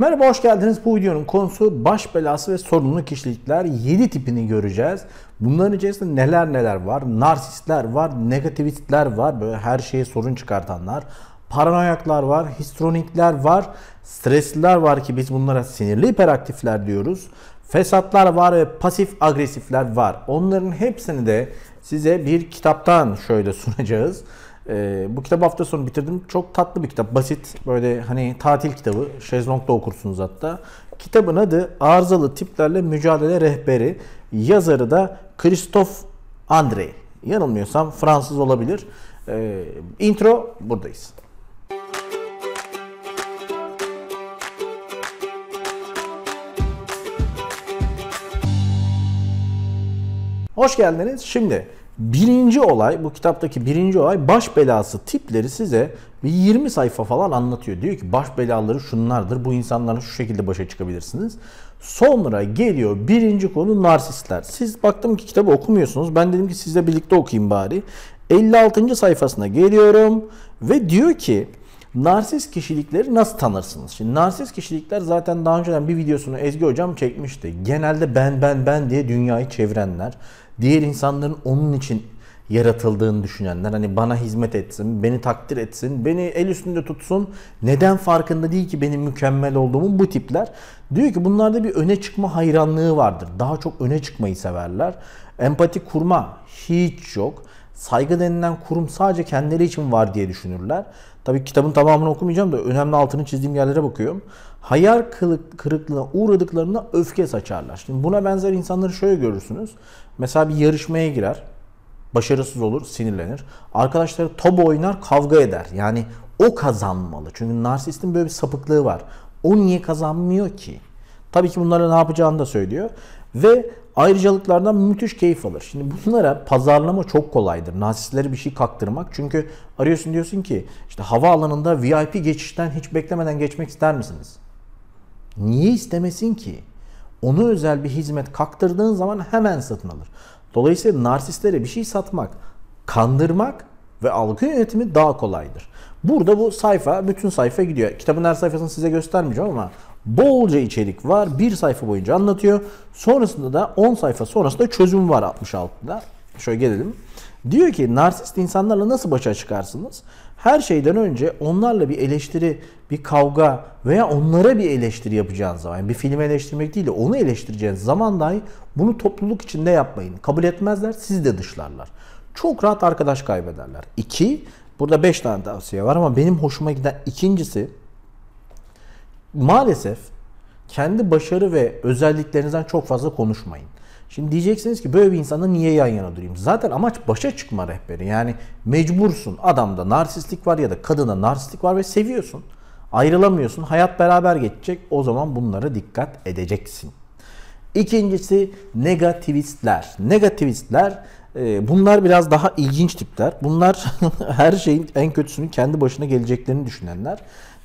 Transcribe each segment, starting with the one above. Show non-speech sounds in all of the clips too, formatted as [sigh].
Merhaba hoş geldiniz. Bu videonun konusu baş belası ve sorunlu kişilikler 7 tipini göreceğiz. Bunların içerisinde neler neler var? Narsistler var, negativistler var, böyle her şeye sorun çıkartanlar. Paranoyaklar var, histronikler var, stresliler var ki biz bunlara sinirli hiperaktifler diyoruz. Fesatlar var ve pasif agresifler var. Onların hepsini de size bir kitaptan şöyle sunacağız. Ee, bu kitabı hafta sonu bitirdim. Çok tatlı bir kitap. Basit. Böyle hani tatil kitabı. Şezlong'da okursunuz hatta. Kitabın adı Arızalı Tiplerle Mücadele Rehberi. Yazarı da Christophe André. Yanılmıyorsam Fransız olabilir. Ee, intro buradayız. Hoş geldiniz. Şimdi Birinci olay, bu kitaptaki birinci olay baş belası tipleri size bir 20 sayfa falan anlatıyor. Diyor ki baş belaları şunlardır, bu insanlarla şu şekilde başa çıkabilirsiniz. Sonra geliyor birinci konu narsistler. Siz baktım ki kitabı okumuyorsunuz. Ben dedim ki sizle birlikte okuyayım bari. 56. sayfasına geliyorum ve diyor ki narsist kişilikleri nasıl tanırsınız? Şimdi narsist kişilikler zaten daha önceden bir videosunu Ezgi hocam çekmişti. Genelde ben ben ben diye dünyayı çevirenler, diğer insanların onun için yaratıldığını düşünenler hani bana hizmet etsin, beni takdir etsin, beni el üstünde tutsun. Neden farkında değil ki benim mükemmel olduğumun bu tipler. Diyor ki bunlarda bir öne çıkma hayranlığı vardır. Daha çok öne çıkmayı severler. Empati kurma hiç yok saygı denilen kurum sadece kendileri için var diye düşünürler. Tabii kitabın tamamını okumayacağım da önemli altını çizdiğim yerlere bakıyorum. Hayal kırıklığına uğradıklarında öfke saçarlar. Şimdi buna benzer insanları şöyle görürsünüz. Mesela bir yarışmaya girer. Başarısız olur, sinirlenir. Arkadaşları top oynar, kavga eder. Yani o kazanmalı. Çünkü narsistin böyle bir sapıklığı var. O niye kazanmıyor ki? Tabii ki bunlara ne yapacağını da söylüyor. Ve ayrıcalıklardan müthiş keyif alır. Şimdi bunlara pazarlama çok kolaydır. Narsistlere bir şey kaktırmak. Çünkü arıyorsun diyorsun ki işte hava alanında VIP geçişten hiç beklemeden geçmek ister misiniz? Niye istemesin ki? Onu özel bir hizmet kaktırdığın zaman hemen satın alır. Dolayısıyla narsistlere bir şey satmak, kandırmak ve algı yönetimi daha kolaydır. Burada bu sayfa, bütün sayfa gidiyor. Kitabın her sayfasını size göstermeyeceğim ama Bolca içerik var. Bir sayfa boyunca anlatıyor. Sonrasında da 10 sayfa sonrasında çözüm var 66'da. Şöyle gelelim. Diyor ki narsist insanlarla nasıl başa çıkarsınız? Her şeyden önce onlarla bir eleştiri, bir kavga veya onlara bir eleştiri yapacağınız zaman, yani bir film eleştirmek değil de onu eleştireceğiniz zaman dahi bunu topluluk içinde yapmayın. Kabul etmezler, sizi de dışlarlar. Çok rahat arkadaş kaybederler. İki, burada beş tane tavsiye var ama benim hoşuma giden ikincisi maalesef kendi başarı ve özelliklerinizden çok fazla konuşmayın. Şimdi diyeceksiniz ki böyle bir insanla niye yan yana durayım? Zaten amaç başa çıkma rehberi. Yani mecbursun. Adamda narsistlik var ya da kadında narsistlik var ve seviyorsun. Ayrılamıyorsun. Hayat beraber geçecek. O zaman bunlara dikkat edeceksin. İkincisi negativistler. Negativistler e, bunlar biraz daha ilginç tipler. Bunlar [laughs] her şeyin en kötüsünün kendi başına geleceklerini düşünenler.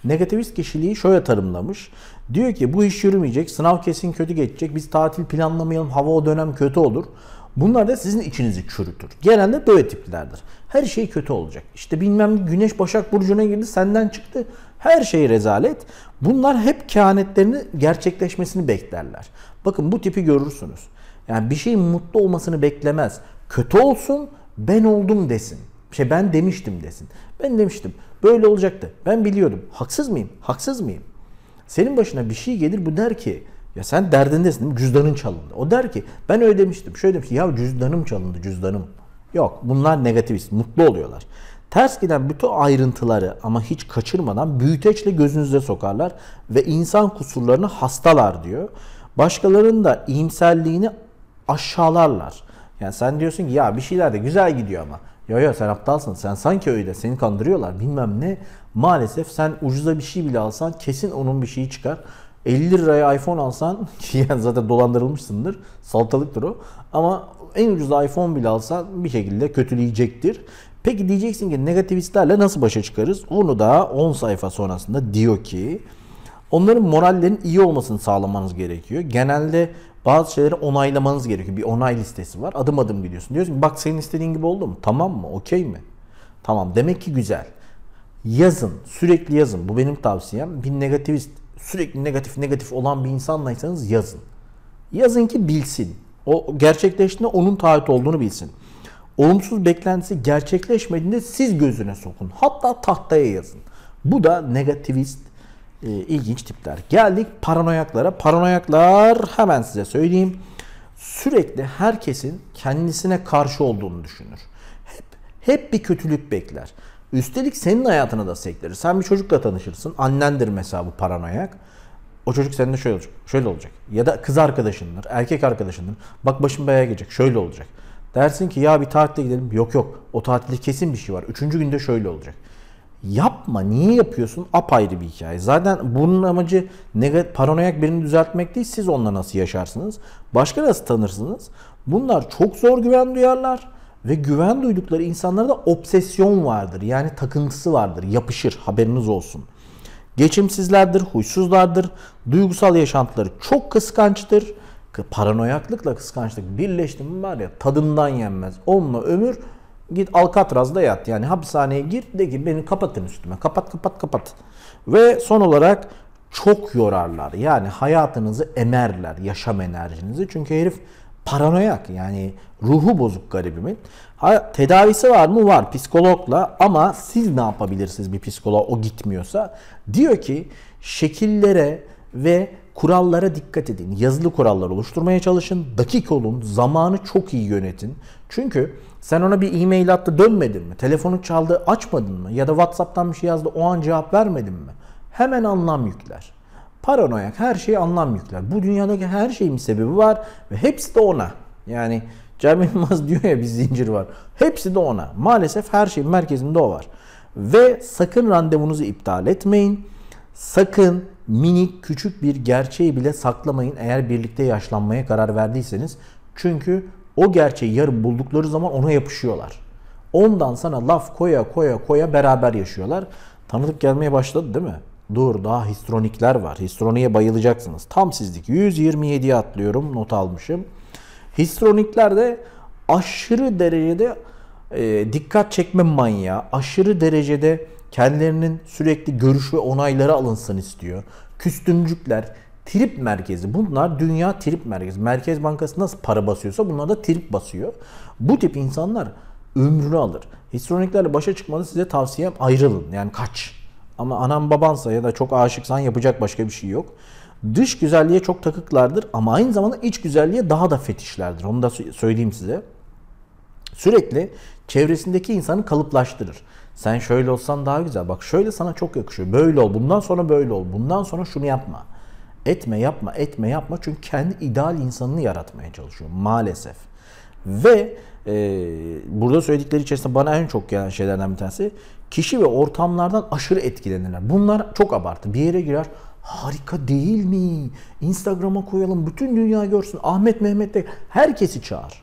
Negativist kişiliği şöyle tarımlamış. Diyor ki bu iş yürümeyecek, sınav kesin kötü geçecek, biz tatil planlamayalım, hava o dönem kötü olur. Bunlar da sizin içinizi çürütür. Genelde böyle tiplerdir. Her şey kötü olacak. İşte bilmem güneş Başak Burcu'na girdi senden çıktı. Her şey rezalet. Bunlar hep kehanetlerini gerçekleşmesini beklerler. Bakın bu tipi görürsünüz. Yani bir şeyin mutlu olmasını beklemez. Kötü olsun ben oldum desin. Şey ben demiştim desin. Ben demiştim. Böyle olacaktı. Ben biliyordum. Haksız mıyım? Haksız mıyım? Senin başına bir şey gelir bu der ki ya sen derdindesin değil mi? Cüzdanın çalındı. O der ki ben öyle demiştim. Şöyle demiştim. Ya cüzdanım çalındı cüzdanım. Yok bunlar negativist. Mutlu oluyorlar. Ters giden bütün ayrıntıları ama hiç kaçırmadan büyüteçle gözünüze sokarlar ve insan kusurlarını hastalar diyor. Başkalarının da iyimserliğini aşağılarlar. Yani sen diyorsun ki ya bir şeyler de güzel gidiyor ama ya ya sen aptalsın. Sen sanki öyle. Seni kandırıyorlar bilmem ne. Maalesef sen ucuza bir şey bile alsan kesin onun bir şeyi çıkar. 50 liraya iPhone alsan [laughs] yani zaten dolandırılmışsındır. Saltalıktır o. Ama en ucuz iPhone bile alsan bir şekilde kötüleyecektir. Peki diyeceksin ki negativistlerle nasıl başa çıkarız? Onu da 10 sayfa sonrasında diyor ki onların morallerin iyi olmasını sağlamanız gerekiyor. Genelde bazı şeyleri onaylamanız gerekiyor. Bir onay listesi var. Adım adım gidiyorsun. Diyorsun ki bak senin istediğin gibi oldu mu? Tamam mı? Okey mi? Tamam. Demek ki güzel. Yazın. Sürekli yazın. Bu benim tavsiyem. Bir negativist, sürekli negatif negatif olan bir insanlaysanız yazın. Yazın ki bilsin. O gerçekleştiğinde onun taahhüt olduğunu bilsin. Olumsuz beklentisi gerçekleşmediğinde siz gözüne sokun. Hatta tahtaya yazın. Bu da negativist e, ilginç tipler. Geldik paranoyaklara. Paranoyaklar hemen size söyleyeyim. Sürekli herkesin kendisine karşı olduğunu düşünür. Hep, hep bir kötülük bekler. Üstelik senin hayatına da sektirir. Sen bir çocukla tanışırsın. Annendir mesela bu paranoyak. O çocuk seninle şöyle olacak, şöyle olacak. Ya da kız arkadaşındır, erkek arkadaşındır. Bak başım belaya gelecek, şöyle olacak. Dersin ki ya bir tatile gidelim. Yok yok o tatilde kesin bir şey var. Üçüncü günde şöyle olacak. Yapma. Niye yapıyorsun? Apayrı bir hikaye. Zaten bunun amacı paranoyak birini düzeltmek değil. Siz onunla nasıl yaşarsınız? Başka nasıl tanırsınız? Bunlar çok zor güven duyarlar ve güven duydukları insanlarda obsesyon vardır. Yani takıntısı vardır. Yapışır. Haberiniz olsun. Geçimsizlerdir, huysuzlardır. Duygusal yaşantıları çok kıskançtır. Paranoyaklıkla kıskançlık birleşti mi var ya tadından yenmez. Onunla ömür Git Alcatraz'da yat. Yani hapishaneye gir de ki beni kapatın üstüme. Kapat kapat kapat. Ve son olarak çok yorarlar. Yani hayatınızı emerler, yaşam enerjinizi. Çünkü herif paranoyak yani ruhu bozuk garibimin. Ha, tedavisi var mı? Var psikologla ama siz ne yapabilirsiniz bir psikoloğa o gitmiyorsa? Diyor ki şekillere ve kurallara dikkat edin. Yazılı kurallar oluşturmaya çalışın. Dakik olun. Zamanı çok iyi yönetin. Çünkü sen ona bir e-mail attı dönmedin mi? Telefonun çaldı açmadın mı? Ya da Whatsapp'tan bir şey yazdı o an cevap vermedin mi? Hemen anlam yükler. Paranoyak her şeye anlam yükler. Bu dünyadaki her şeyin sebebi var ve hepsi de ona. Yani Cem Yılmaz [laughs] diyor ya bir zincir var. Hepsi de ona. Maalesef her şeyin merkezinde o var. Ve sakın randevunuzu iptal etmeyin. Sakın minik küçük bir gerçeği bile saklamayın eğer birlikte yaşlanmaya karar verdiyseniz. Çünkü o gerçeği yarın buldukları zaman ona yapışıyorlar. Ondan sana laf koya koya koya beraber yaşıyorlar. Tanıdık gelmeye başladı değil mi? Dur daha histronikler var. Histroniye bayılacaksınız. Tam sizlik. 127'ye atlıyorum. Not almışım. Histronikler de aşırı derecede e, dikkat çekme manyağı. Aşırı derecede kendilerinin sürekli görüş ve onayları alınsın istiyor. Küstümcükler, Trip merkezi. Bunlar dünya trip merkezi. Merkez Bankası nasıl para basıyorsa bunlar da trip basıyor. Bu tip insanlar ömrünü alır. Histroniklerle başa çıkmanı size tavsiyem ayrılın. Yani kaç. Ama anam babansa ya da çok aşıksan yapacak başka bir şey yok. Dış güzelliğe çok takıklardır ama aynı zamanda iç güzelliğe daha da fetişlerdir. Onu da söyleyeyim size. Sürekli çevresindeki insanı kalıplaştırır. Sen şöyle olsan daha güzel. Bak şöyle sana çok yakışıyor. Böyle ol. Bundan sonra böyle ol. Bundan sonra şunu yapma. Etme yapma etme yapma çünkü kendi ideal insanını yaratmaya çalışıyor maalesef. Ve e, burada söyledikleri içerisinde bana en çok gelen şeylerden bir tanesi kişi ve ortamlardan aşırı etkilenirler. Bunlar çok abartı. Bir yere girer harika değil mi? Instagram'a koyalım bütün dünya görsün. Ahmet Mehmet de herkesi çağır.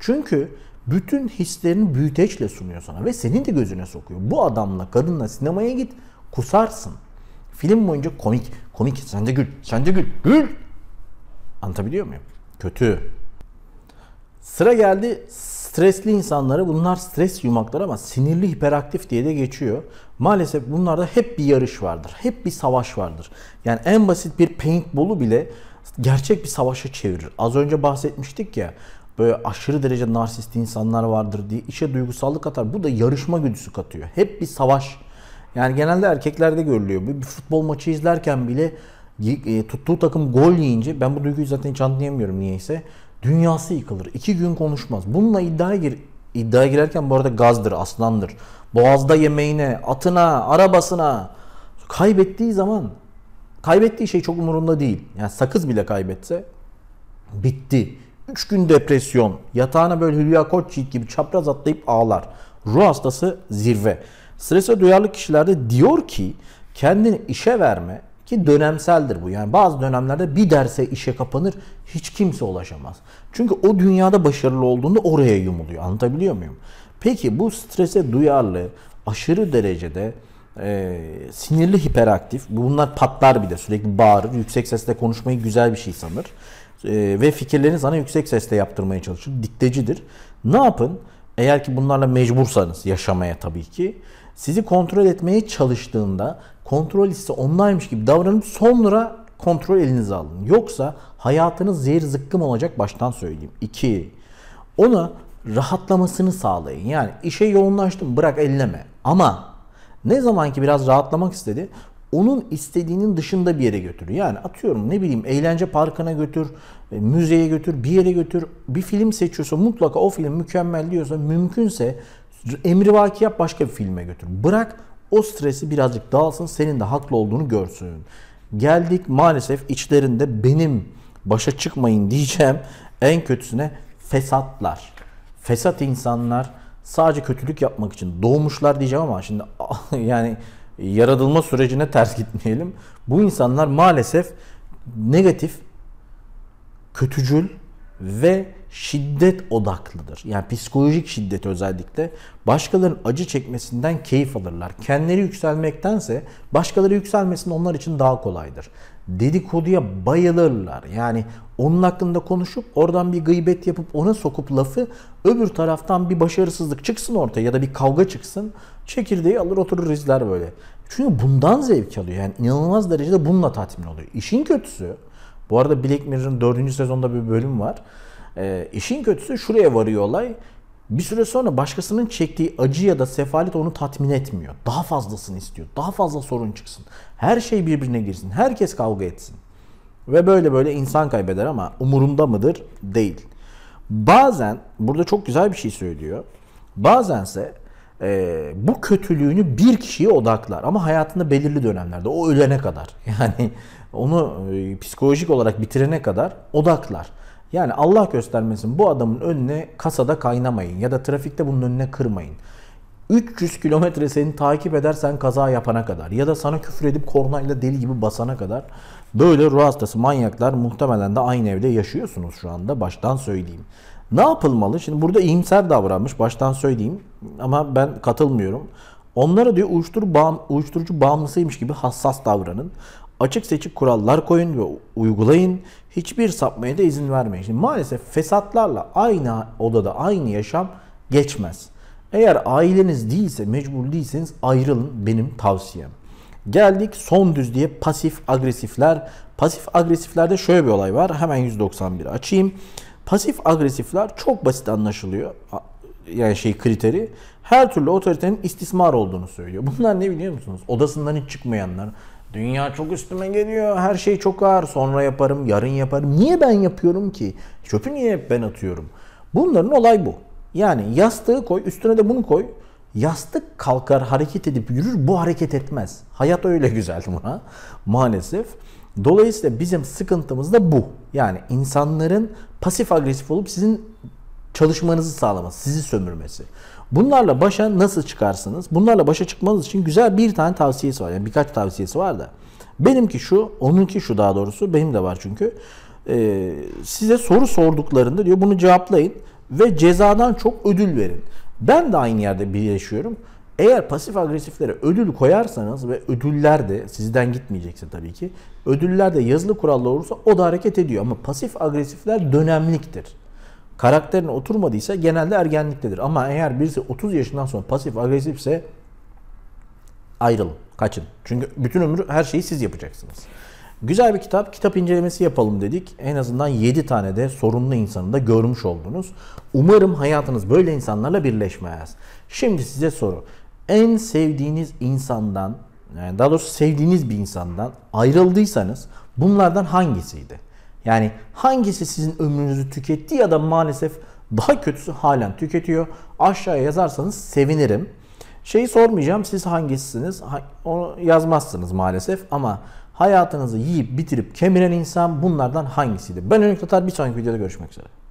Çünkü bütün hislerini büyüteçle sunuyor sana ve senin de gözüne sokuyor. Bu adamla kadınla sinemaya git kusarsın. Film boyunca komik, komik, sen de gül, sen de gül, gül. Anlatabiliyor muyum? Kötü. Sıra geldi stresli insanlara. Bunlar stres yumaklar ama sinirli hiperaktif diye de geçiyor. Maalesef bunlarda hep bir yarış vardır. Hep bir savaş vardır. Yani en basit bir paintball'u bile gerçek bir savaşa çevirir. Az önce bahsetmiştik ya böyle aşırı derece narsist insanlar vardır diye işe duygusallık atar. Bu da yarışma güdüsü katıyor. Hep bir savaş yani genelde erkeklerde görülüyor. Bir futbol maçı izlerken bile e, tuttuğu takım gol yiyince ben bu duyguyu zaten hiç anlayamıyorum niyeyse. Dünyası yıkılır. İki gün konuşmaz. Bununla iddiaya gir. İddiaya girerken bu arada gazdır, aslandır. Boğazda yemeğine, atına, arabasına. Kaybettiği zaman kaybettiği şey çok umurunda değil. Yani sakız bile kaybetse bitti. Üç gün depresyon. Yatağına böyle Hülya Koçyiğit gibi çapraz atlayıp ağlar. Ruh hastası zirve. Strese duyarlı kişilerde diyor ki kendini işe verme ki dönemseldir bu. Yani bazı dönemlerde bir derse işe kapanır hiç kimse ulaşamaz. Çünkü o dünyada başarılı olduğunda oraya yumuluyor. Anlatabiliyor muyum? Peki bu strese duyarlı, aşırı derecede e, sinirli hiperaktif, bunlar patlar bir de sürekli bağırır, yüksek sesle konuşmayı güzel bir şey sanır e, ve fikirlerini sana yüksek sesle yaptırmaya çalışır, diktecidir. Ne yapın? Eğer ki bunlarla mecbursanız yaşamaya tabii ki sizi kontrol etmeye çalıştığında kontrol ise ondaymış gibi davranıp sonra kontrol elinize alın. Yoksa hayatınız zehir zıkkım olacak baştan söyleyeyim. 2. Ona rahatlamasını sağlayın. Yani işe yoğunlaştım bırak elleme. Ama ne zaman ki biraz rahatlamak istedi onun istediğinin dışında bir yere götür. Yani atıyorum ne bileyim eğlence parkına götür, e, müzeye götür, bir yere götür. Bir film seçiyorsa mutlaka o film mükemmel diyorsa mümkünse Emri vaki yap başka bir filme götür. Bırak o stresi birazcık dağılsın senin de haklı olduğunu görsün. Geldik maalesef içlerinde benim başa çıkmayın diyeceğim en kötüsüne fesatlar. Fesat insanlar sadece kötülük yapmak için doğmuşlar diyeceğim ama şimdi [laughs] yani yaratılma sürecine ters gitmeyelim. Bu insanlar maalesef negatif, kötücül ve şiddet odaklıdır. Yani psikolojik şiddet özellikle başkalarının acı çekmesinden keyif alırlar. Kendileri yükselmektense başkaları yükselmesini onlar için daha kolaydır. Dedikoduya bayılırlar. Yani onun hakkında konuşup oradan bir gıybet yapıp ona sokup lafı öbür taraftan bir başarısızlık çıksın ortaya ya da bir kavga çıksın. Çekirdeği alır oturur izler böyle. Çünkü bundan zevk alıyor. Yani inanılmaz derecede bununla tatmin oluyor. İşin kötüsü bu arada Black Mirror'ın 4. sezonda bir bölüm var. E, ee, işin kötüsü şuraya varıyor olay. Bir süre sonra başkasının çektiği acı ya da sefalet onu tatmin etmiyor. Daha fazlasını istiyor. Daha fazla sorun çıksın. Her şey birbirine girsin. Herkes kavga etsin. Ve böyle böyle insan kaybeder ama umurunda mıdır? Değil. Bazen burada çok güzel bir şey söylüyor. Bazense e, bu kötülüğünü bir kişiye odaklar ama hayatında belirli dönemlerde o ölene kadar [laughs] yani onu e, psikolojik olarak bitirene kadar odaklar. Yani Allah göstermesin bu adamın önüne kasada kaynamayın ya da trafikte bunun önüne kırmayın. 300 kilometre seni takip edersen kaza yapana kadar ya da sana küfür edip kornayla deli gibi basana kadar böyle ruh hastası manyaklar muhtemelen de aynı evde yaşıyorsunuz şu anda baştan söyleyeyim. Ne yapılmalı? Şimdi burada iyimser davranmış baştan söyleyeyim ama ben katılmıyorum. Onlara diyor uyuşturucu bağımlısıymış gibi hassas davranın. Açık seçik kurallar koyun ve uygulayın. Hiçbir sapmaya da izin vermeyin. Şimdi maalesef fesatlarla aynı odada aynı yaşam geçmez. Eğer aileniz değilse, mecbur değilseniz ayrılın benim tavsiyem. Geldik son düzlüğe pasif agresifler. Pasif agresiflerde şöyle bir olay var. Hemen 191 açayım. Pasif agresifler çok basit anlaşılıyor. Yani şey kriteri. Her türlü otoritenin istismar olduğunu söylüyor. Bunlar ne biliyor musunuz? Odasından hiç çıkmayanlar, Dünya çok üstüme geliyor. Her şey çok ağır. Sonra yaparım, yarın yaparım. Niye ben yapıyorum ki? Çöpü niye hep ben atıyorum? Bunların olay bu. Yani yastığı koy, üstüne de bunu koy. Yastık kalkar, hareket edip yürür. Bu hareket etmez. Hayat öyle güzel buna maalesef. Dolayısıyla bizim sıkıntımız da bu. Yani insanların pasif agresif olup sizin çalışmanızı sağlaması, sizi sömürmesi. Bunlarla başa nasıl çıkarsınız? Bunlarla başa çıkmanız için güzel bir tane tavsiyesi var. Yani birkaç tavsiyesi var da. Benimki şu, onunki şu daha doğrusu. Benim de var çünkü. Ee, size soru sorduklarında diyor bunu cevaplayın ve cezadan çok ödül verin. Ben de aynı yerde birleşiyorum. Eğer pasif agresiflere ödül koyarsanız ve ödüller de sizden gitmeyecekse tabii ki ödüller de yazılı kurallı olursa o da hareket ediyor. Ama pasif agresifler dönemliktir karakterine oturmadıysa genelde ergenliktedir. Ama eğer birisi 30 yaşından sonra pasif agresifse ayrılın, kaçın. Çünkü bütün ömür her şeyi siz yapacaksınız. Güzel bir kitap, kitap incelemesi yapalım dedik. En azından 7 tane de sorunlu insanı da görmüş oldunuz. Umarım hayatınız böyle insanlarla birleşmez. Şimdi size soru. En sevdiğiniz insandan, daha doğrusu sevdiğiniz bir insandan ayrıldıysanız bunlardan hangisiydi? Yani hangisi sizin ömrünüzü tüketti ya da maalesef daha kötüsü halen tüketiyor. Aşağıya yazarsanız sevinirim. Şeyi sormayacağım siz hangisiniz onu yazmazsınız maalesef ama hayatınızı yiyip bitirip kemiren insan bunlardan hangisiydi? Ben Önük Tatar bir sonraki videoda görüşmek üzere.